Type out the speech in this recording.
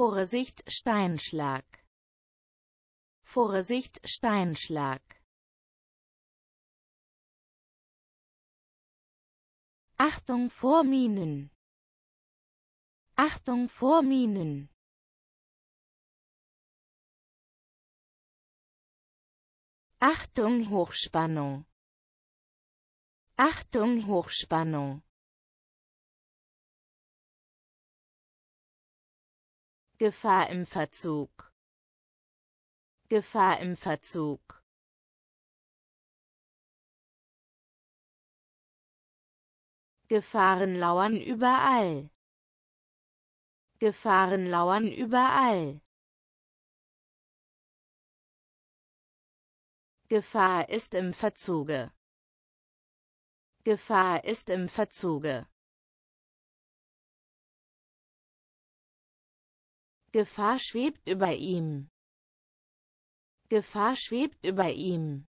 Vorsicht, Steinschlag. Vorsicht, Steinschlag. Achtung vor Minen. Achtung vor Minen. Achtung Hochspannung. Achtung Hochspannung. Gefahr im Verzug Gefahr im Verzug Gefahren lauern überall Gefahren lauern überall Gefahr ist im Verzuge Gefahr ist im Verzuge Gefahr schwebt über ihm. Gefahr schwebt über ihm.